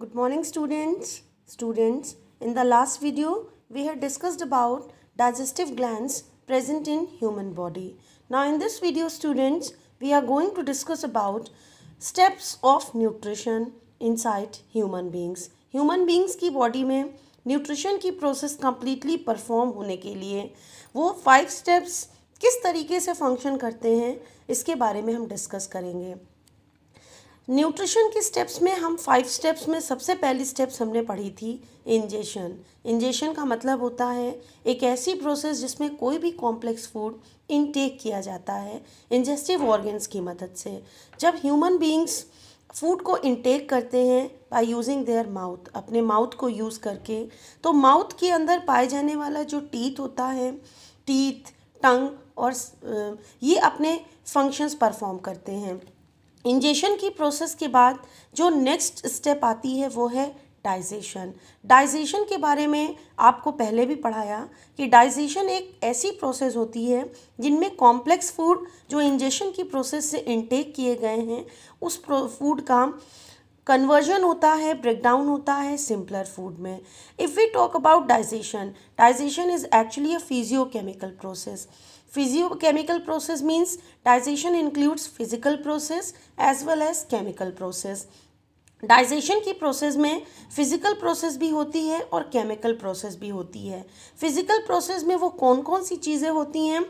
Good morning students. Students, in the last video we had discussed about digestive glands present in human body. Now in this video students, we are going to discuss about steps of nutrition inside human beings. Human beings की body में nutrition की process completely perform होने के लिए वो five steps किस तरीके से function करते हैं इसके बारे में हम discuss करेंगे. न्यूट्रिशन के स्टेप्स में हम फाइव स्टेप्स में सबसे पहली स्टेप्स हमने पढ़ी थी इंजेशन इंजेशन का मतलब होता है एक ऐसी प्रोसेस जिसमें कोई भी कॉम्प्लेक्स फूड इनटेक किया जाता है इंजेस्टिव ऑर्गन्स की मदद से जब ह्यूमन बीइंग्स फूड को इनटेक करते हैं बाय यूजिंग देयर माउथ अपने माउथ को यूज़ करके तो माउथ के अंदर पाए जाने वाला जो टीथ होता है टीथ टंग और ये अपने फंक्शंस परफॉर्म करते हैं इंजेशन की प्रोसेस के बाद जो नेक्स्ट स्टेप आती है वो है डाइजेशन डाइजेशन के बारे में आपको पहले भी पढ़ाया कि डाइजेशन एक ऐसी प्रोसेस होती है जिनमें कॉम्प्लेक्स फूड जो इंजेशन की प्रोसेस से इनटेक किए गए हैं उस फूड का कन्वर्जन होता है ब्रेकडाउन होता है सिंपलर फूड में if we talk about digestion digestion is actually a physiochemical process physiochemical process means digestion includes physical process as well as chemical process digestion की प्रोसेस में फिजिकल प्रोसेस भी होती है और केमिकल प्रोसेस भी होती है फिजिकल प्रोसेस में वो कौन कौन सी चीज़ें होती हैं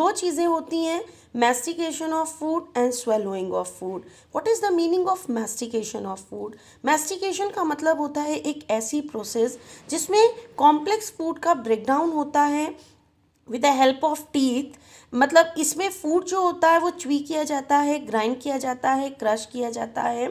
दो चीज़ें होती हैं mastication of food and swallowing of food what is the meaning of mastication of food mastication का मतलब होता है एक ऐसी प्रोसेस जिसमें कॉम्प्लेक्स फूड का ब्रेकडाउन होता है with the help of teeth मतलब इसमें फूड जो होता है वो च्वी किया जाता है ग्राइंड किया जाता है क्रश किया जाता है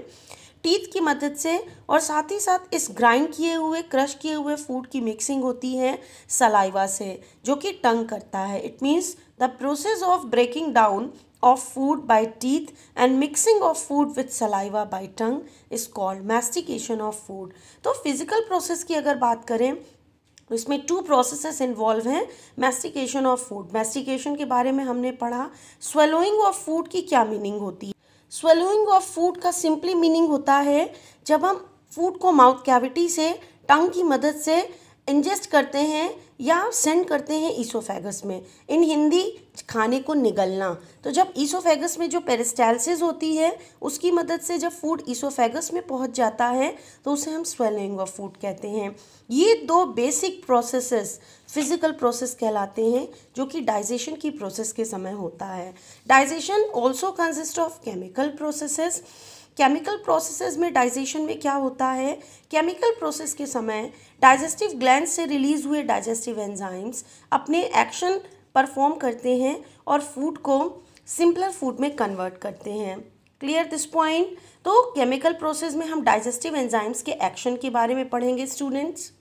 टीथ की मदद से और साथ ही साथ इस ग्राइंड किए हुए क्रश किए हुए फूड की मिक्सिंग होती है सलाइवा से जो कि टंग करता है it means the process of breaking down of food by teeth and mixing of food with saliva by tongue is called mastication of food तो फिजिकल प्रोसेस की अगर बात करें तो इसमें टू प्रोसेसेस इन्वॉल्व हैं मैस्टिकेशन ऑफ फूड मैस्टिकेशन के बारे में हमने पढ़ा स्वेलोइंग ऑफ फूड की क्या मीनिंग होती है स्वेलोइंग ऑफ फूड का सिंपली मीनिंग होता है जब हम फूड को माउथ कैविटी से टंग की मदद से इंजेस्ट करते हैं या सेंड करते हैं ईसोफेगस में इन हिंदी खाने को निगलना तो जब ईसोफेगस में जो पेरिस्टाइलिस होती है उसकी मदद से जब फूड ईसोफेगस में पहुंच जाता है तो उसे हम स्वेलिंग ऑफ फूड कहते हैं ये दो बेसिक प्रोसेसेस फिजिकल प्रोसेस कहलाते हैं जो कि डाइजेशन की प्रोसेस के समय होता है digestion also consist of chemical processes chemical processes में डाइजेशन में क्या होता है केमिकल प्रोसेस के समय डाइजेस्टिव ग्लैंड से रिलीज हुए डाइजेस्टिव एंजाइम्स अपने एक्शन परफॉर्म करते हैं और फूड को सिंपलर फूड में कन्वर्ट करते हैं क्लियर दिस पॉइंट तो केमिकल प्रोसेस में हम डाइजेस्टिव एंजाइम्स के एक्शन के बारे में पढ़ेंगे स्टूडेंट्स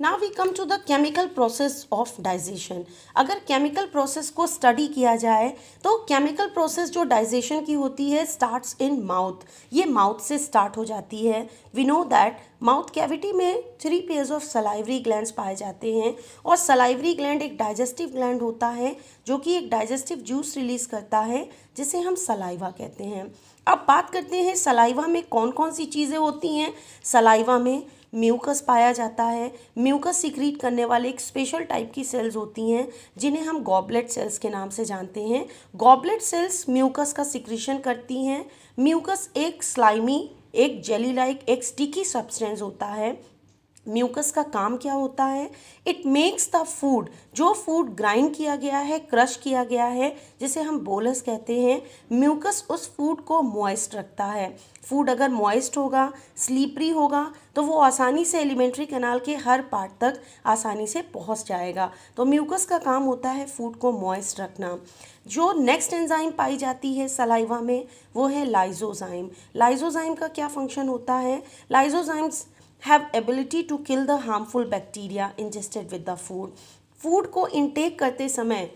ना we come to the chemical process of digestion अगर केमिकल प्रोसेस को स्टडी किया जाए तो केमिकल प्रोसेस जो डाइजेशन की होती है स्टार्ट्स इन माउथ ये माउथ से स्टार्ट हो जाती है we know that mouth cavity में three pairs of salivary gland पाए जाते हैं और सलाइवरी ग्लैंड एक डाइजेस्टिव ग्लैंड होता है जो कि एक डाइजेस्टिव जूस रिलीज करता है जिसे हम सलाइवा कहते हैं अब बात करते हैं सलाइवा में कौन कौन सी चीज़ें होती हैं सलाइवा में म्यूकस पाया जाता है म्यूकस सिक्रीट करने वाले एक स्पेशल टाइप की सेल्स होती हैं जिन्हें हम गॉबलेट सेल्स के नाम से जानते हैं गॉबलेट सेल्स म्यूकस का सिक्रीशन करती हैं म्यूकस एक स्लाइमी एक जेली लाइक एक स्टिकी सब्सटेंस होता है म्यूकस का काम क्या होता है इट मेक्स द फूड जो फूड ग्राइंड किया गया है क्रश किया गया है जिसे हम बोलस कहते हैं म्यूकस उस फूड को मॉइस्ट रखता है फूड अगर मॉइस्ट होगा स्लीपरी होगा तो वो आसानी से एलिमेंट्री कनाल के हर पार्ट तक आसानी से पहुंच जाएगा तो म्यूकस का काम होता है फूड को मॉइस्ट रखना जो नेक्स्ट एंजाइम पाई जाती है सलाइवा में वो है लाइजोजाइम लाइजोजाइम का क्या फंक्शन होता है लाइजोजाइम्स have ability to kill the harmful bacteria ingested with the food food को intake करते समय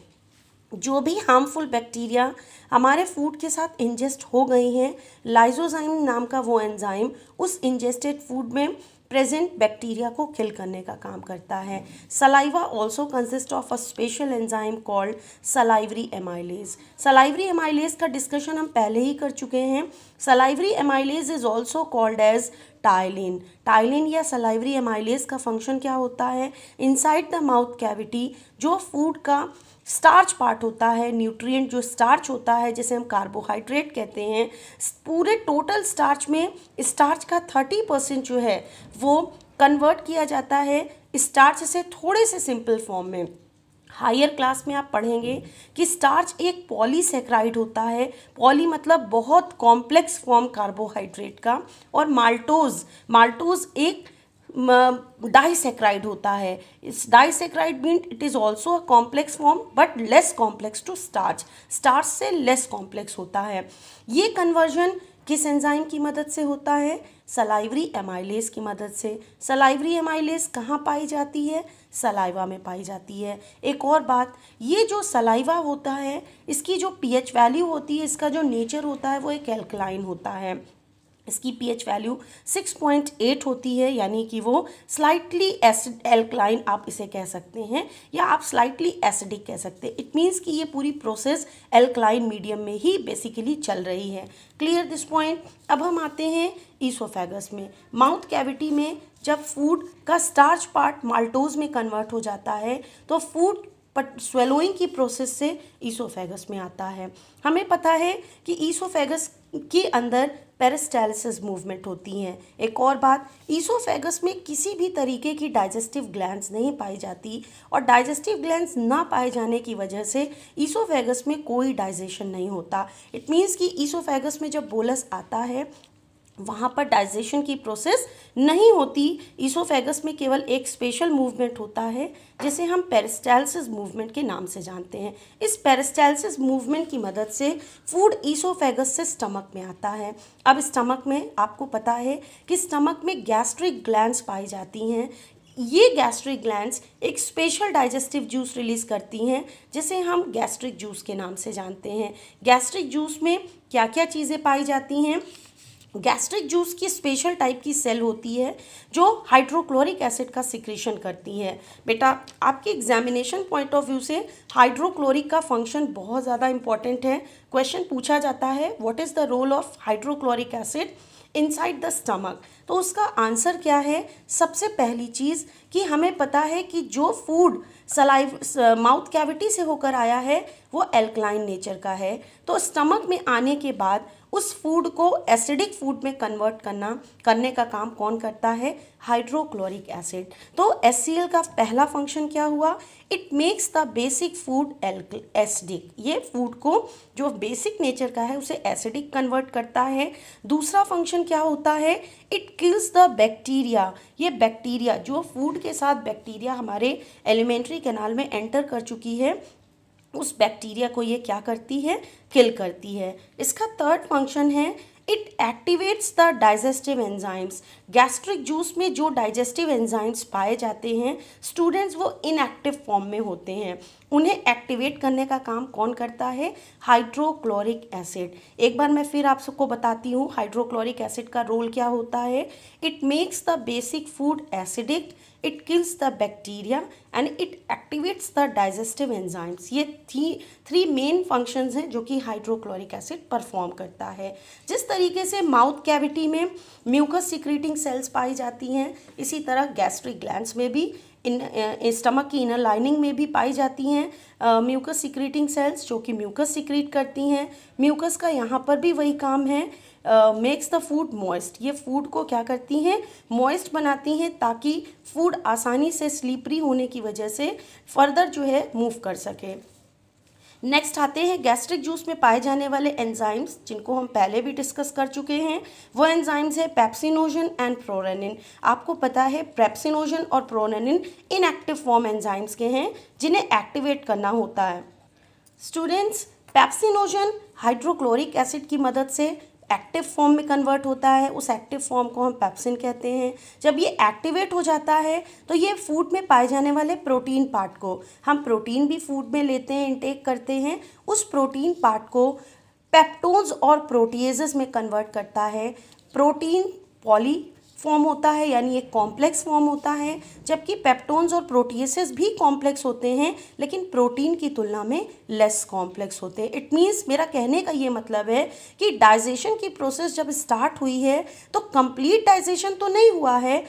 जो भी हार्मफुल बैक्टीरिया हमारे फूड के साथ इंजेस्ट हो गए हैं लाइजोजाइम नाम का वो एंजाइम उस इंजेस्टेड फूड में प्रेजेंट बैक्टीरिया को किल करने का काम करता है saliva also consist of a special enzyme called salivary amylase salivary amylase का डिस्कशन हम पहले ही कर चुके हैं salivary amylase is also called as ptyalin ptyalin या सलाइवरी एमाइलेज का फंक्शन क्या होता है इनसाइड द माउथ कैविटी जो फूड का स्टार्च पार्ट होता है न्यूट्रिएंट जो स्टार्च होता है जिसे हम कार्बोहाइड्रेट कहते हैं पूरे टोटल स्टार्च में स्टार्च का थर्टी परसेंट जो है वो कन्वर्ट किया जाता है स्टार्च से थोड़े से सिंपल फॉर्म में हायर क्लास में आप पढ़ेंगे कि स्टार्च एक पॉलीसेक्राइड होता है पॉली मतलब बहुत कॉम्प्लेक्स फॉर्म कार्बोहाइड्रेट का और माल्टोज माल्टोज एक डाइसेक्राइड होता है इस disaccharide mean it is also a complex form but less complex to starch starch से लेस कॉम्प्लेक्स होता है ये कन्वर्जन किस एंजाइम की मदद से होता है सलाइवरी एमाइलेस की मदद से सलाइवरी एमाइलेस कहाँ पाई जाती है सलाइवा में पाई जाती है एक और बात ये जो सलाइवा होता है इसकी जो पीएच वैल्यू होती है इसका जो नेचर होता है वो एक एल्कलाइन होता है इसकी पीएच वैल्यू 6.8 होती है यानी कि वो स्लाइटली एसिड एल्कलाइन आप इसे कह सकते हैं या आप स्लाइटली एसिडिक कह सकते हैं इट मीन्स कि ये पूरी प्रोसेस एल्कलाइन मीडियम में ही बेसिकली चल रही है क्लियर दिस पॉइंट अब हम आते हैं ईसोफेगस में माउथ कैविटी में जब फूड का स्टार्च पार्ट माल्टोज में कन्वर्ट हो जाता है तो फूड पट स्वेलोइंग की प्रोसेस से ईसोफेगस में आता है हमें पता है कि ईसोफेगस के अंदर पेरिस्टाइलिस मूवमेंट होती हैं एक और बात ईसोफेगस में किसी भी तरीके की डाइजेस्टिव ग्लैंड्स नहीं पाई जाती और डाइजेस्टिव ग्लैंड्स ना पाए जाने की वजह से ईसोफेगस में कोई डाइजेशन नहीं होता इट मीन्स कि ईसोफेगस में जब बोलस आता है वहाँ पर डाइजेशन की प्रोसेस नहीं होती ईसोफेगस में केवल एक स्पेशल मूवमेंट होता है जिसे हम पेरिस्टैलिसिस मूवमेंट के नाम से जानते हैं इस पेरिस्टैलिसिस मूवमेंट की मदद से फूड ईसोफेगस से स्टमक में आता है अब स्टमक में आपको पता है कि स्टमक में गैस्ट्रिक ग्लैंड्स पाई जाती हैं ये गैस्ट्रिक ग्लैंड्स एक स्पेशल डाइजेस्टिव जूस रिलीज़ करती हैं जिसे हम गैस्ट्रिक जूस के नाम से जानते हैं गैस्ट्रिक जूस में क्या क्या चीज़ें पाई जाती हैं गैस्ट्रिक जूस की स्पेशल टाइप की सेल होती है जो हाइड्रोक्लोरिक एसिड का सिक्रेशन करती है बेटा आपके एग्जामिनेशन पॉइंट ऑफ व्यू से हाइड्रोक्लोरिक का फंक्शन बहुत ज़्यादा इंपॉर्टेंट है क्वेश्चन पूछा जाता है what is the role of hydrochloric acid inside the stomach तो उसका आंसर क्या है सबसे पहली चीज़ कि हमें पता है कि जो फूड सलाइव माउथ कैविटी से होकर आया है वो एल्कलाइन नेचर का है तो स्टमक में आने के बाद उस फूड को एसिडिक फूड में कन्वर्ट करना करने का काम कौन करता है हाइड्रोक्लोरिक एसिड तो एस का पहला फंक्शन क्या हुआ it makes the basic food acidic ये फूड को जो बेसिक नेचर का है उसे एसिडिक कन्वर्ट करता है दूसरा फंक्शन क्या होता है इट किल्स द बैक्टीरिया ये बैक्टीरिया जो फूड के साथ बैक्टीरिया हमारे एलिमेंट्री कैनाल में एंटर कर चुकी है उस बैक्टीरिया को ये क्या करती है किल करती है इसका थर्ड फंक्शन है it activates the digestive enzymes gastric juice में जो डाइजेस्टिव एंजाइम्स पाए जाते हैं स्टूडेंट्स वो इनएक्टिव फॉर्म में होते हैं उन्हें एक्टिवेट करने का काम कौन करता है हाइड्रोक्लोरिक एसिड एक बार मैं फिर आप सबको बताती हूँ हाइड्रोक्लोरिक एसिड का रोल क्या होता है it makes the basic food acidic it kills the bacteria and it activates the digestive enzymes ये थी थ्री मेन फंक्शंस हैं जो कि हाइड्रोक्लोरिक एसिड परफॉर्म करता है जिस तरीके से माउथ कैविटी में म्यूकस सिक्रीटिंग सेल्स पाई जाती हैं इसी तरह गैस्ट्रिक ग्लैंड में भी इन स्टमक की इनर लाइनिंग में भी पाई जाती हैं म्यूकस सिक्रीटिंग सेल्स जो कि म्यूकस सिक्रीट करती हैं म्यूकस का यहाँ पर भी वही काम है मेक्स द फूड मॉइस्ट ये फूड को क्या करती हैं मॉइस्ट बनाती हैं ताकि फूड आसानी से स्लीपरी होने की वजह से फर्दर जो है मूव कर सके नेक्स्ट आते हैं गैस्ट्रिक जूस में पाए जाने वाले एंजाइम्स जिनको हम पहले भी डिस्कस कर चुके हैं वो एंजाइम्स है पैप्सिनोजन एंड प्रोरेनिन आपको पता है पैप्सिनोजन और प्रोरेनिन इनएक्टिव फॉर्म एंजाइम्स के हैं जिन्हें एक्टिवेट करना होता है स्टूडेंट्स पैप्सिनोजन हाइड्रोक्लोरिक एसिड की मदद से एक्टिव फॉर्म में कन्वर्ट होता है उस एक्टिव फॉर्म को हम पैप्सिन कहते हैं जब ये एक्टिवेट हो जाता है तो ये फूड में पाए जाने वाले प्रोटीन पार्ट को हम प्रोटीन भी फूड में लेते हैं इनटेक करते हैं उस प्रोटीन पार्ट को पेप्टोन्स और प्रोटीजेस में कन्वर्ट करता है प्रोटीन पॉली फॉर्म होता है यानी एक कॉम्प्लेक्स फॉर्म होता है जबकि पेप्टोन्स और प्रोटीसेस भी कॉम्प्लेक्स होते हैं लेकिन प्रोटीन की तुलना में लेस कॉम्प्लेक्स होते हैं इट मीन्स मेरा कहने का ये मतलब है कि डाइजेशन की प्रोसेस जब स्टार्ट हुई है तो कंप्लीट डाइजेशन तो नहीं हुआ है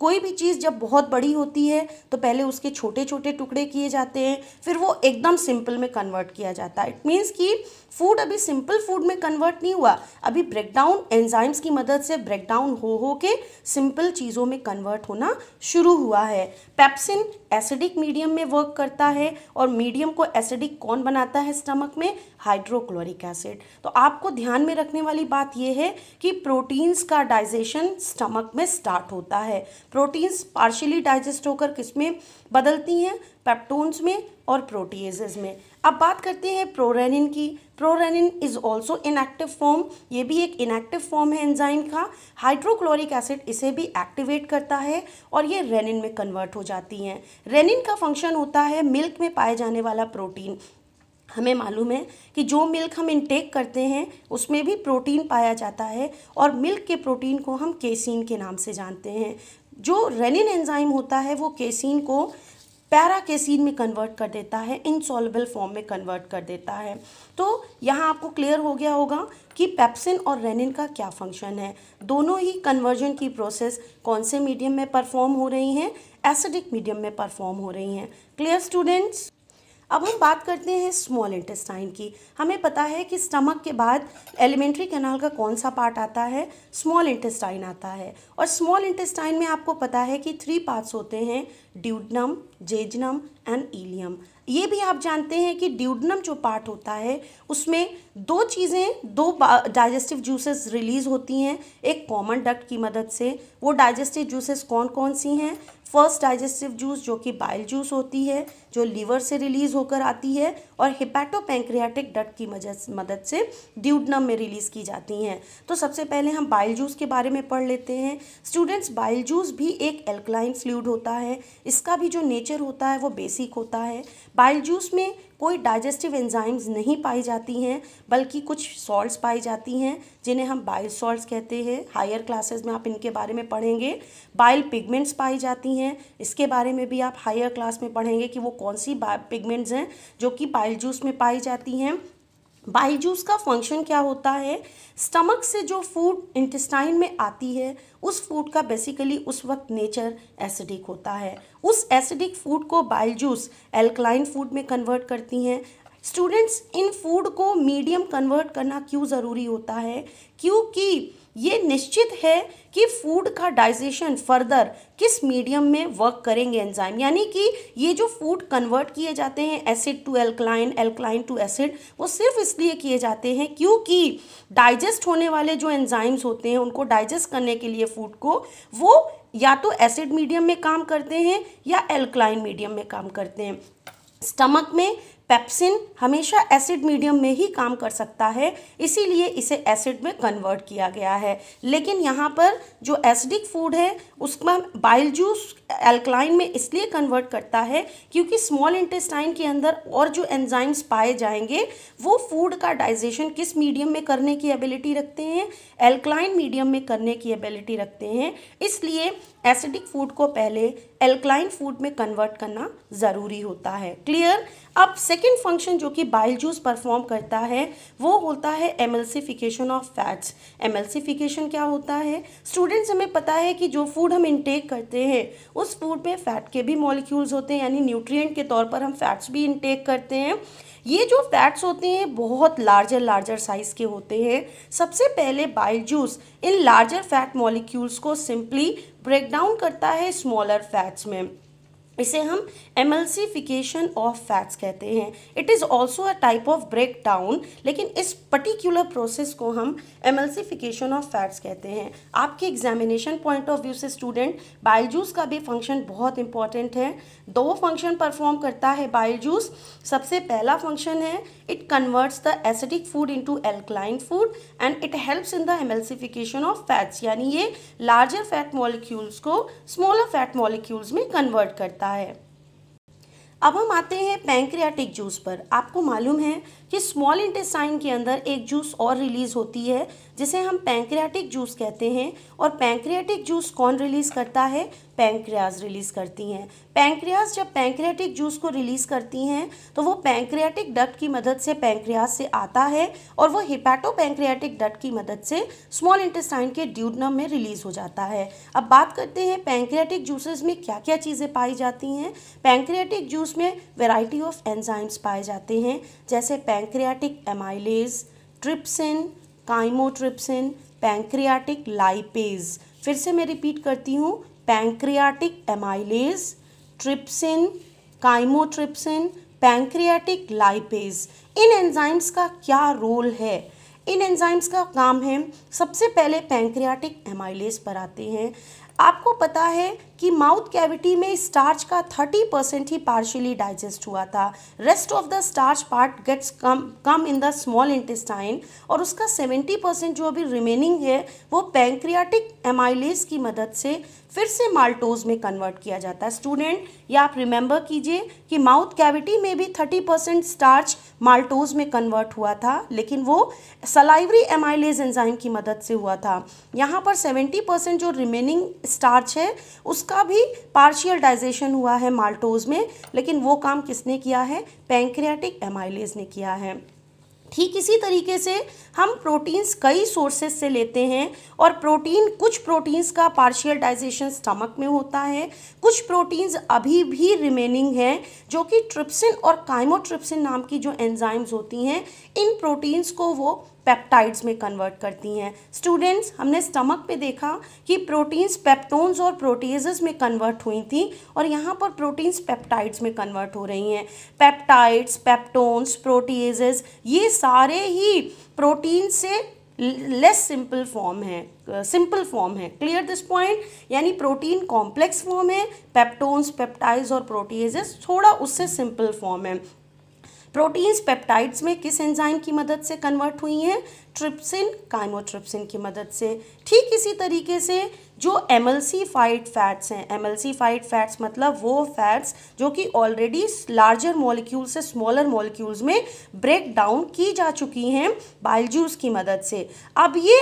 कोई भी चीज़ जब बहुत बड़ी होती है तो पहले उसके छोटे छोटे टुकड़े किए जाते हैं फिर वो एकदम सिंपल में कन्वर्ट किया जाता है इट मीन्स कि फूड अभी सिंपल फूड में कन्वर्ट नहीं हुआ अभी ब्रेकडाउन एंजाइम्स की मदद से ब्रेकडाउन हो हो के सिंपल चीज़ों में कन्वर्ट होना शुरू हुआ हुआ है पेप्सिन एसिडिक मीडियम में वर्क करता है और मीडियम को एसिडिक कौन बनाता है स्टमक में हाइड्रोक्लोरिक एसिड तो आपको ध्यान में रखने वाली बात यह है कि प्रोटीन्स का डाइजेशन स्टमक में स्टार्ट होता है प्रोटीन्स पार्शियली डाइजेस्ट होकर किसमें बदलती हैं पैप्टोन्स में और प्रोटीज़ में अब बात करते हैं प्रोरेनिन की prorennin is also inactive form ये भी एक इनएक्टिव फॉर्म है एंजाइम का हाइड्रोक्लोरिक एसिड इसे भी एक्टिवेट करता है और ये रेनिन में कन्वर्ट हो जाती हैं रेनिन का फंक्शन होता है मिल्क में पाए जाने वाला प्रोटीन हमें मालूम है कि जो मिल्क हम इनटेक करते हैं उसमें भी प्रोटीन पाया जाता है और मिल्क के प्रोटीन को हम केसिन के नाम से जानते हैं जो रेनिन एंजाइम होता है वो केसिन को पैरा केसिन में कन्वर्ट कर देता है इनसॉलेबल फॉर्म में कन्वर्ट कर देता है तो यहाँ आपको क्लियर हो गया होगा कि पेप्सिन और रेनिन का क्या फंक्शन है दोनों ही कन्वर्जन की प्रोसेस कौन से मीडियम में परफॉर्म हो रही हैं एसिडिक मीडियम में परफॉर्म हो रही हैं क्लियर स्टूडेंट्स अब हम बात करते हैं स्मॉल इंटेस्टाइन की हमें पता है कि स्टमक के बाद एलिमेंट्री कैनाल का कौन सा पार्ट आता है स्मॉल इंटेस्टाइन आता है और स्मॉल इंटेस्टाइन में आपको पता है कि थ्री पार्ट्स होते हैं ड्यूडनम जेजनम एंड ईलियम ये भी आप जानते हैं कि ड्यूडनम जो पार्ट होता है उसमें दो चीज़ें दो डाइजेस्टिव जूसेस रिलीज़ होती हैं एक कॉमन डक्ट की मदद से वो डाइजेस्टिव जूसेस कौन कौन सी हैं फर्स्ट डाइजेस्टिव जूस जो कि बाइल जूस होती है जो लीवर से रिलीज होकर आती है और हिपैटोपेंक्रियाटिक डट की मदद से ड्यूडनम में रिलीज़ की जाती हैं तो सबसे पहले हम बाइल जूस के बारे में पढ़ लेते हैं स्टूडेंट्स बाइल जूस भी एक एल्कलाइन फ्लूड होता है इसका भी जो नेचर होता है वो बेसिक होता है बाइल जूस में कोई डाइजेस्टिव एंजाइम्स नहीं पाई जाती हैं बल्कि कुछ सॉल्ट्स पाई जाती हैं जिन्हें हम बाइल सॉल्ट्स कहते हैं हायर क्लासेस में आप इनके बारे में पढ़ेंगे बाइल पिगमेंट्स पाई जाती हैं इसके बारे में भी आप हायर क्लास में पढ़ेंगे कि वो कौन सी पिगमेंट्स हैं जो कि बाइल जूस में पाई जाती हैं बाईजूस का फंक्शन क्या होता है स्टमक से जो फूड इंटेस्टाइन में आती है उस फूड का बेसिकली उस वक्त नेचर एसिडिक होता है उस एसिडिक फूड को बाईजूस एल्कलाइन फूड में कन्वर्ट करती हैं स्टूडेंट्स इन फूड को मीडियम कन्वर्ट करना क्यों ज़रूरी होता है क्योंकि ये निश्चित है कि फूड का डाइजेशन फर्दर किस मीडियम में वर्क करेंगे एंजाइम यानी कि ये जो फूड कन्वर्ट किए जाते हैं acid to alkaline alkaline to acid वो सिर्फ इसलिए किए जाते हैं क्योंकि डाइजेस्ट होने वाले जो एंजाइम्स होते हैं उनको डाइजेस्ट करने के लिए फूड को वो या तो एसिड मीडियम में काम करते हैं या एल्कलाइन मीडियम में काम करते हैं स्टमक में पेप्सिन हमेशा एसिड मीडियम में ही काम कर सकता है इसीलिए इसे एसिड में कन्वर्ट किया गया है लेकिन यहाँ पर जो एसिडिक फूड है उसमें बाइल जूस एल्कलाइन में इसलिए कन्वर्ट करता है क्योंकि स्मॉल इंटेस्टाइन के अंदर और जो एंजाइम्स पाए जाएंगे वो फूड का डाइजेशन किस मीडियम में करने की एबिलिटी रखते हैं एल्कलाइन मीडियम में करने की एबिलिटी रखते हैं इसलिए एसिडिक फूड को पहले एल्कलाइन फूड में कन्वर्ट करना ज़रूरी होता है क्लियर अब सेकेंड फंक्शन जो कि बाइल जूस परफॉर्म करता है वो होता है एमल्सिफिकेशन ऑफ फैट्स एमल्सिफिकेशन क्या होता है स्टूडेंट्स हमें पता है कि जो फूड हम इंटेक करते हैं उस फूड में फ़ैट के भी मॉलिक्यूल्स होते हैं यानी न्यूट्रिएंट के तौर पर हम फैट्स भी इंटेक करते हैं ये जो फैट्स होते हैं बहुत लार्जर लार्जर साइज़ के होते हैं सबसे पहले बाइल जूस इन लार्जर फैट मॉलिक्यूल्स को सिंपली ब्रेक डाउन करता है स्मॉलर फैट्स में इसे हम एमल्सीफिकेशन ऑफ फैट्स कहते हैं it is also a type of break down लेकिन इस पर्टिकुलर प्रोसेस को हम एमल्सीफिकेशन ऑफ फैट्स कहते हैं आपके एग्जामिनेशन पॉइंट ऑफ व्यू से स्टूडेंट बाइल जूस का भी फंक्शन बहुत इंपॉर्टेंट है दो फंक्शन परफॉर्म करता है बाइल जूस सबसे पहला फंक्शन है it converts the acidic food into alkaline food and it helps in the emulsification of fats यानी ये लार्जर फैट मॉलिक्यूल्स को स्मॉलर फैट मॉलिक्यूल्स में कन्वर्ट करता है होता है अब हम आते हैं पैंक्रियाटिक जूस पर आपको मालूम है कि स्मॉल इंटेस्टाइन के अंदर एक जूस और रिलीज़ होती है जिसे हम पैंक्रियाटिक जूस कहते हैं और पैंक्रियाटिक जूस कौन रिलीज़ करता है पैंक्रियाज रिलीज़ करती हैं पैंक्रियाज जब पैंक्रियाटिक जूस को रिलीज़ करती हैं तो वो पैंक्रियाटिक डट की मदद से पैंक्रियाज से आता है और वो हिपैटो पैंक्रियाटिक डट की मदद से स्मॉल इंटेस्टाइन के ड्यूडनम में रिलीज़ हो जाता है अब बात करते हैं पैंक्रियाटिक जूसेस में क्या क्या चीज़ें पाई जाती हैं पैंक्रियाटिक जूस में वेराइटी ऑफ एंजाइम्स पाए जाते हैं जैसे pancreatic amylase trypsin chymotrypsin pancreatic lipase फिर से मैं रिपीट करती हूँ pancreatic amylase trypsin chymotrypsin pancreatic lipase इन एंजाइम्स का क्या रोल है इन एंजाइम्स का काम है सबसे पहले पैंक्रियाटिक एमाइलेज पर आते हैं आपको पता है कि माउथ कैविटी में स्टार्च का 30 परसेंट ही पार्शियली डाइजेस्ट हुआ था rest of the starch part gets come come in the small intestine और उसका 70 परसेंट जो अभी रिमेनिंग है वो पैंक्रियाटिक एमाइलेज की मदद से फिर से माल्टोज में कन्वर्ट किया जाता है स्टूडेंट या आप रिमेंबर कीजिए कि माउथ कैविटी में भी 30 परसेंट स्टार्च माल्टोज में कन्वर्ट हुआ था लेकिन वो सलाइवरी एमाइलेज एंजाइम की मदद से हुआ था यहाँ पर 70 परसेंट जो रिमेनिंग स्टार्च है उसका भी पार्शियल डाइजेशन हुआ है माल्टोज में लेकिन वो काम किसने किया है पेंक्रियाटिक एमाइलेज ने किया है ठीक इसी तरीके से हम प्रोटीन्स कई सोर्सेस से लेते हैं और प्रोटीन कुछ प्रोटीन्स का पार्शियल डाइजेशन स्टमक में होता है कुछ प्रोटीन्स अभी भी रिमेनिंग हैं जो कि ट्रिप्सिन और काइमोट्रिप्सिन नाम की जो एंजाइम्स होती हैं इन प्रोटीन्स को वो पेप्टाइड्स में कन्वर्ट करती हैं स्टूडेंट्स हमने स्टमक पे देखा कि प्रोटीन्स पेप्टोन्स और प्रोटीजेस में कन्वर्ट हुई थी और यहाँ पर प्रोटीन्स पेप्टाइड्स में कन्वर्ट हो रही हैं पेप्टाइड्स पेप्टोन्स प्रोटीजेस ये सारे ही प्रोटीन से लेस सिंपल फॉर्म है सिंपल फॉर्म है क्लियर दिस पॉइंट यानी प्रोटीन कॉम्प्लेक्स फॉर्म है पेप्टोन्स पेप्टाइज और प्रोटीजेस थोड़ा उससे सिंपल फॉर्म है प्रोटीन्स पेप्टाइड्स में किस एंजाइम की मदद से कन्वर्ट हुई हैं ट्रिप्सिन काइमोट्रिप्सिन की मदद से ठीक इसी तरीके से जो एमल्सीफाइड फैट्स हैं एमल्सीफाइड फैट्स मतलब वो फैट्स जो कि ऑलरेडी लार्जर मॉलिक्यूल से स्मॉलर मॉलिक्यूल्स में ब्रेक डाउन की जा चुकी हैं बाइल जूस की मदद से अब ये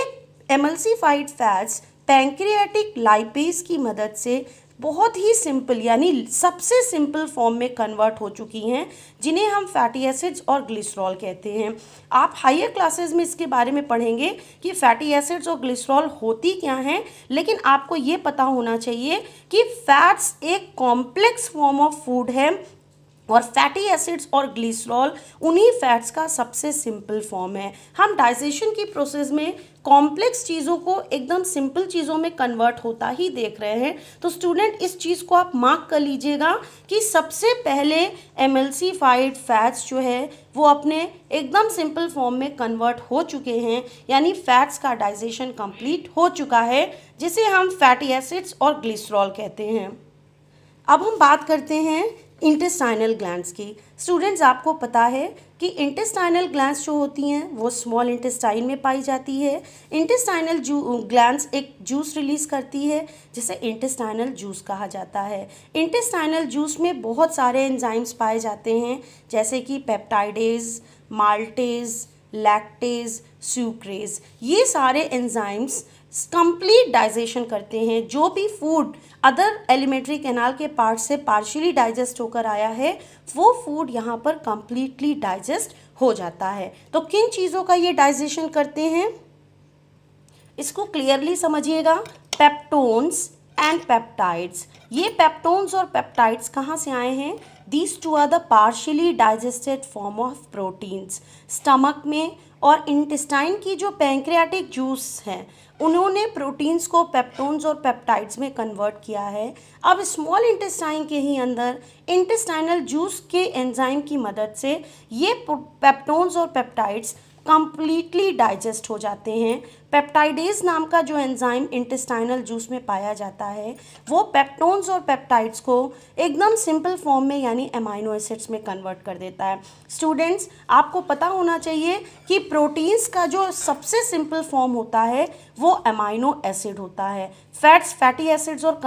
एमल्सीफाइड फैट्स पैंक्रियाटिक लाइपेज की मदद से बहुत ही सिंपल यानी सबसे सिंपल फॉर्म में कन्वर्ट हो चुकी हैं जिन्हें हम फैटी एसिड्स और ग्लिसरॉल कहते हैं आप हाइयर क्लासेस में इसके बारे में पढ़ेंगे कि फैटी एसिड्स और ग्लिसरॉल होती क्या हैं लेकिन आपको ये पता होना चाहिए कि फैट्स एक कॉम्प्लेक्स फॉर्म ऑफ फूड है और फैटी एसिड्स और ग्लिसरॉल उन्हीं फैट्स का सबसे सिंपल फॉर्म है हम डाइजेशन की प्रोसेस में कॉम्प्लेक्स चीज़ों को एकदम सिंपल चीज़ों में कन्वर्ट होता ही देख रहे हैं तो स्टूडेंट इस चीज़ को आप मार्क कर लीजिएगा कि सबसे पहले emulsified fats जो है वो अपने एकदम सिंपल फॉर्म में कन्वर्ट हो चुके हैं यानी फैट्स का डाइजेशन कम्प्लीट हो चुका है जिसे हम फैटी एसिड्स और ग्लिसरॉल कहते हैं अब हम बात करते हैं इंटेस्टाइनल ग्लैंड्स की स्टूडेंट्स आपको पता है कि इंटेस्टाइनल ग्लैंड्स जो होती हैं वो स्मॉल इंटेस्टाइन में पाई जाती है इंटेस्टाइनल जू ग्लैंड्स एक जूस रिलीज़ करती है जिसे इंटेस्टाइनल जूस कहा जाता है इंटेस्टाइनल जूस में बहुत सारे एंजाइम्स पाए जाते हैं जैसे कि पेप्टाइडेज माल्टेज लैक्टेज सूक्रेज ये सारे एंजाइम्स कंप्लीट डाइजेशन करते हैं जो भी फूड अदर एलिमेंट्री कैनाल के पार्ट से पार्शियली डाइजेस्ट होकर आया है वो फूड यहाँ पर कंप्लीटली डाइजेस्ट हो जाता है तो किन चीज़ों का ये डाइजेशन करते हैं इसको क्लियरली समझिएगा पेप्टोन्स एंड पेप्टाइड्स ये पेप्टोन्स और पेप्टाइड्स कहाँ से आए हैं these two are the partially digested form of proteins stomach में और इंटेस्टाइन की जो पैंक्रियाटिक जूस हैं उन्होंने प्रोटीन्स को पेप्टोन्स और पेप्टाइड्स में कन्वर्ट किया है अब स्मॉल इंटेस्टाइन के ही अंदर इंटेस्टाइनल जूस के एंजाइम की मदद से ये पेप्टोन्स और पेप्टाइड्स कम्प्लीटली डाइजेस्ट हो जाते हैं पेप्टाइडेज नाम का जो एंजाइम इंटेस्टाइनल जूस में पाया जाता है वो पेप्टोन्स और पेप्टाइड्स को एकदम सिंपल फॉर्म में यानी एमाइनो एसिड्स में कन्वर्ट कर देता है स्टूडेंट्स आपको पता होना चाहिए कि प्रोटीन्स का जो सबसे सिंपल फॉर्म होता है वो एमाइनो एसिड होता है फैट्स फैटी एसिड्स और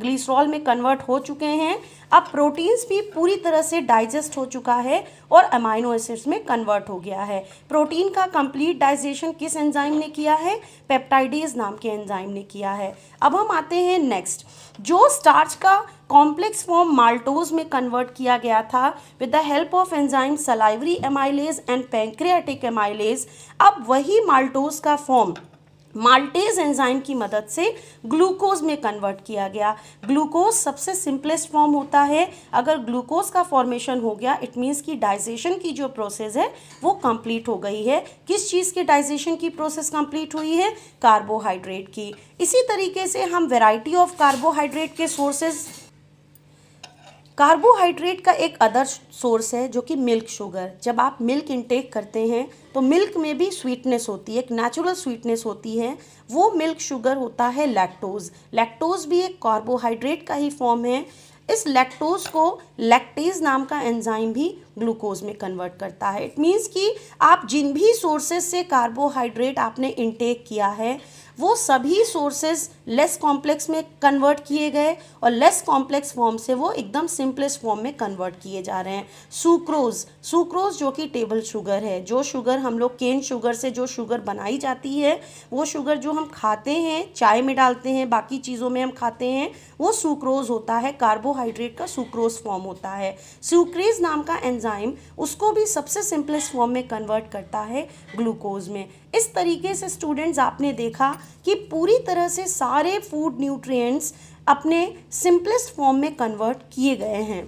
ग्लिसरॉल में कन्वर्ट हो चुके हैं अब प्रोटीन्स भी पूरी तरह से डाइजेस्ट हो चुका है और अमाइनो एसिड्स में कन्वर्ट हो गया है प्रोटीन का कंप्लीट डाइजेशन किस एंजाइम ने किया किया है पेप्टाइडीज नाम के एंजाइम ने किया है अब हम आते हैं नेक्स्ट जो स्टार्च का कॉम्प्लेक्स फॉर्म माल्टोज में कन्वर्ट किया गया था with the help of enzyme salivary amylase and pancreatic amylase अब वही माल्टोज का फॉर्म माल्टेज एंजाइम की मदद से ग्लूकोज में कन्वर्ट किया गया ग्लूकोज सबसे सिंपलेस्ट फॉर्म होता है अगर ग्लूकोज का फॉर्मेशन हो गया इट मीन्स कि डाइजेशन की जो प्रोसेस है वो कंप्लीट हो गई है किस चीज़ के डाइजेशन की प्रोसेस कंप्लीट हुई है कार्बोहाइड्रेट की इसी तरीके से हम वेराइटी ऑफ कार्बोहाइड्रेट के सोर्सेज कार्बोहाइड्रेट का एक अदर सोर्स है जो कि मिल्क शुगर जब आप मिल्क इनटेक करते हैं तो मिल्क में भी स्वीटनेस होती है एक नेचुरल स्वीटनेस होती है वो मिल्क शुगर होता है लैक्टोज लैक्टोज भी एक कार्बोहाइड्रेट का ही फॉर्म है इस लैक्टोज को लैक्टेज नाम का एंजाइम भी ग्लूकोज में कन्वर्ट करता है इट मीन्स कि आप जिन भी सोर्सेज से कार्बोहाइड्रेट आपने इनटेक किया है वो सभी सोर्सेज लेस कॉम्प्लेक्स में कन्वर्ट किए गए और लेस कॉम्प्लेक्स फॉर्म से वो एकदम सिंपलेस्ट फॉर्म में कन्वर्ट किए जा रहे हैं सुक्रोज सुक्रोज जो कि टेबल शुगर है जो शुगर हम लोग केन शुगर से जो शुगर बनाई जाती है वो शुगर जो हम खाते हैं चाय में डालते हैं बाकी चीज़ों में हम खाते हैं वो सुक्रोज होता है कार्बोहाइड्रेट का सुक्रोज फॉर्म होता है सुक्रेज नाम का एंजाइम उसको भी सबसे सिंपलेस्ट फॉर्म में कन्वर्ट करता है ग्लूकोज में इस तरीके से स्टूडेंट्स आपने देखा कि पूरी तरह से सारे फूड न्यूट्रिएंट्स अपने सिंपलेस्ट फॉर्म में कन्वर्ट किए गए हैं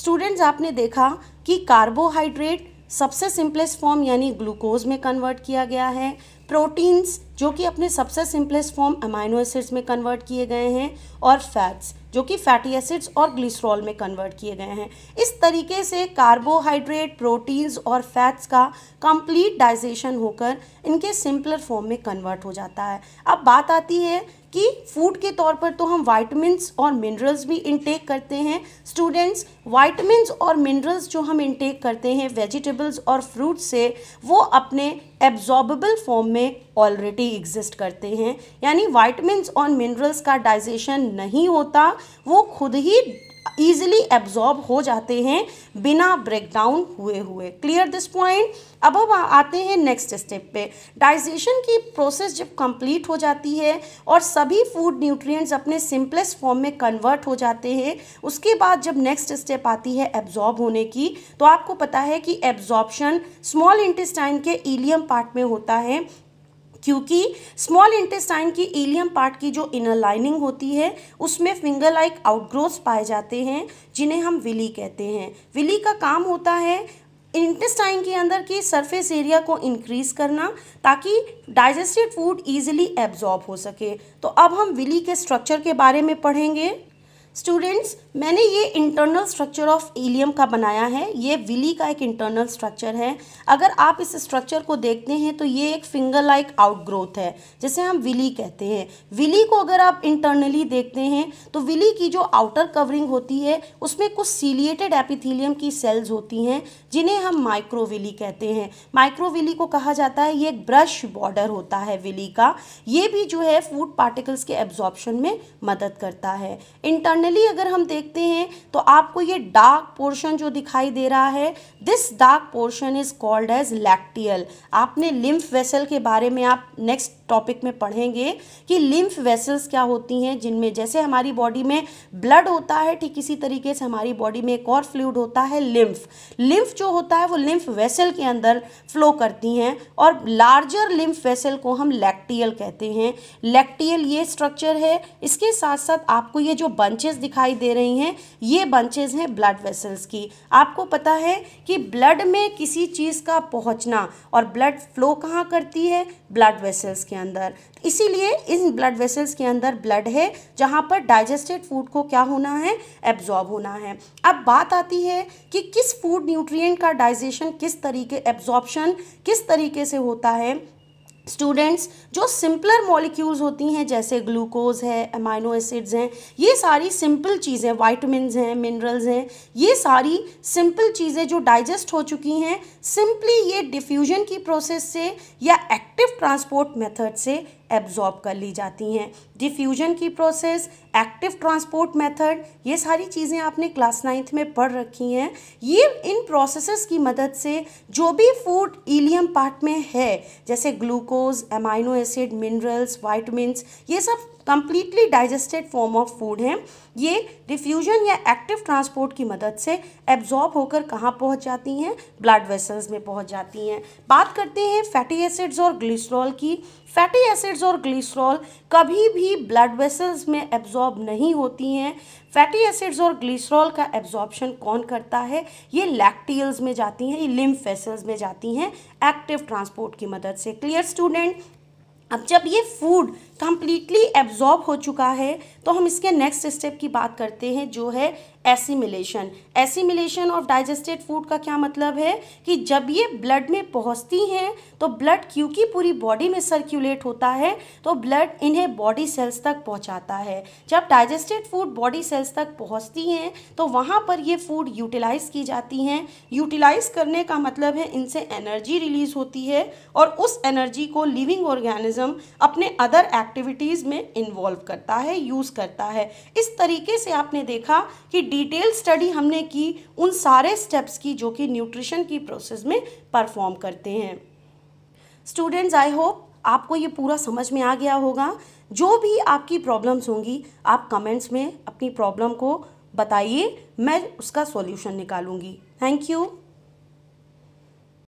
स्टूडेंट्स आपने देखा कि कार्बोहाइड्रेट सबसे सिंपलेस्ट फॉर्म यानी ग्लूकोज में कन्वर्ट किया गया है प्रोटीन्स जो कि अपने सबसे सिंपलेस्ट फॉर्म अमाइनो एसिड्स में कन्वर्ट किए गए हैं और फैट्स जो कि फैटी एसिड्स और ग्लिसरॉल में कन्वर्ट किए गए हैं इस तरीके से कार्बोहाइड्रेट प्रोटीन्स और फैट्स का कंप्लीट डाइजेशन होकर इनके सिंपलर फॉर्म में कन्वर्ट हो जाता है अब बात आती है कि फूड के तौर पर तो हम वाइटमिनस और मिनरल्स भी इनटेक करते हैं स्टूडेंट्स वाइटमिनस और मिनरल्स जो हम इनटेक करते हैं वेजिटेबल्स और फ्रूट से वो अपने एब्जॉर्बेबल फॉर्म में ऑलरेडी एग्जिस्ट करते हैं यानी वाइटमिनस और मिनरल्स का डाइजेशन नहीं होता वो खुद ही ईजिली एब्जॉर्ब हो जाते हैं बिना ब्रेकडाउन हुए हुए क्लियर दिस पॉइंट अब हम आते हैं नेक्स्ट स्टेप पे डाइजेशन की प्रोसेस जब कंप्लीट हो जाती है और सभी फूड न्यूट्रिएंट्स अपने सिंपलेस्ट फॉर्म में कन्वर्ट हो जाते हैं उसके बाद जब नेक्स्ट स्टेप आती है एब्जॉर्ब होने की तो आपको पता है कि एब्जॉर्बशन स्मॉल इंटेस्टाइन के ईलियम पार्ट में होता है क्योंकि स्मॉल इंटेस्टाइन की एलियम पार्ट की जो इनर लाइनिंग होती है उसमें फिंगर लाइक आउटग्रोथ पाए जाते हैं जिन्हें हम विली कहते हैं विली का काम होता है इंटेस्टाइन के अंदर की सरफेस एरिया को इंक्रीज करना ताकि डाइजेस्टेड फूड इजीली एब्जॉर्ब हो सके तो अब हम विली के स्ट्रक्चर के बारे में पढ़ेंगे स्टूडेंट्स मैंने ये इंटरनल स्ट्रक्चर ऑफ एलियम का बनाया है ये विली का एक इंटरनल स्ट्रक्चर है अगर आप इस स्ट्रक्चर को देखते हैं तो ये एक फिंगर लाइक आउटग्रोथ है जिसे हम विली कहते हैं विली को अगर आप इंटरनली देखते हैं तो विली की जो आउटर कवरिंग होती है उसमें कुछ सीलिएटेड एपिथीलियम की सेल्स होती हैं जिन्हें हम माइक्रोविली कहते हैं माइक्रोविली को कहा जाता है ये एक ब्रश बॉर्डर होता है विली का ये भी जो है फूड पार्टिकल्स के एब्जॉर्प्शन में मदद करता है इंटरनल फाइनली अगर हम देखते हैं तो आपको ये डार्क पोर्शन जो दिखाई दे रहा है this dark portion is called as lacteal आपने लिम्फ वेसल के बारे में आप नेक्स्ट टॉपिक में पढ़ेंगे कि लिम्फ वेसल्स क्या होती हैं जिनमें जैसे हमारी बॉडी में ब्लड होता है ठीक इसी तरीके से हमारी बॉडी में एक और फ्लूड होता है लिम्फ लिम्फ जो होता है वो लिम्फ वेसल के अंदर फ्लो करती हैं और लार्जर लिम्फ वेसल को हम लैक्टियल कहते हैं लैक्टियल ये स्ट्रक्चर है इसके साथ साथ आपको ये जो बंचेज बंचेज दिखाई दे रही हैं ये बंचेज हैं ब्लड वेसल्स की आपको पता है कि ब्लड में किसी चीज़ का पहुंचना और ब्लड फ्लो कहाँ करती है ब्लड वेसल्स के अंदर इसीलिए इन ब्लड वेसल्स के अंदर ब्लड है जहाँ पर डाइजेस्टेड फूड को क्या होना है एब्जॉर्ब होना है अब बात आती है कि किस फूड न्यूट्रिएंट का डाइजेशन किस तरीके एब्जॉर्बशन किस तरीके से होता है स्टूडेंट्स जो सिंपलर मॉलिक्यूल्स होती हैं जैसे ग्लूकोज है अमाइनो एसिड्स हैं ये सारी सिंपल चीज़ें वाइटमिन हैं मिनरल्स हैं ये सारी सिंपल चीज़ें जो डाइजेस्ट हो चुकी हैं सिंपली ये डिफ्यूजन की प्रोसेस से या एक्टिव ट्रांसपोर्ट मेथड से एब्जॉर्ब कर ली जाती हैं डिफ्यूजन की प्रोसेस एक्टिव ट्रांसपोर्ट मेथड ये सारी चीज़ें आपने क्लास नाइन्थ में पढ़ रखी हैं ये इन प्रोसेसेस की मदद से जो भी फूड ईलियम पार्ट में है जैसे glucose amino acid minerals vitamins ये सब completely digested form of food हैं ये डिफ्यूजन या एक्टिव ट्रांसपोर्ट की मदद से एब्जॉर्ब होकर कहाँ पहुँच जाती हैं ब्लड वेसल्स में पहुँच जाती हैं बात करते हैं फैटी एसिड्स और ग्लिसरॉल की फैटी एसिड्स और ग्लिसरॉल कभी भी ब्लड वेसल्स में एब्जॉर्ब नहीं होती हैं फैटी एसिड्स और ग्लिसरॉल का एब्जॉर्बशन कौन करता है ये लैक्टील्स में जाती हैं ये लिम्फ वेसल्स में जाती हैं एक्टिव ट्रांसपोर्ट की मदद से क्लियर स्टूडेंट अब जब ये फूड कम्प्लीटली एब्जॉर्ब हो चुका है तो हम इसके नेक्स्ट स्टेप की बात करते हैं जो है assimilation assimilation of digested food का क्या मतलब है कि जब ये ब्लड में पहुंचती हैं तो ब्लड क्योंकि पूरी बॉडी में सर्कुलेट होता है तो ब्लड इन्हें बॉडी सेल्स तक पहुंचाता है जब डाइजेस्टेड फूड बॉडी सेल्स तक पहुंचती हैं तो वहाँ पर ये फूड यूटिलाइज़ की जाती हैं यूटिलाइज़ करने का मतलब है इनसे एनर्जी रिलीज़ होती है और उस एनर्जी को लिविंग ऑर्गेनिज़म अपने अदर एक्टिविटीज़ में इन्वॉल्व करता है यूज़ करता है इस तरीके से आपने देखा कि डिटेल स्टडी हमने की उन सारे स्टेप्स की जो कि न्यूट्रिशन की प्रोसेस में परफॉर्म करते हैं स्टूडेंट्स आई होप आपको ये पूरा समझ में आ गया होगा जो भी आपकी प्रॉब्लम्स होंगी आप कमेंट्स में अपनी प्रॉब्लम को बताइए मैं उसका सॉल्यूशन निकालूंगी थैंक यू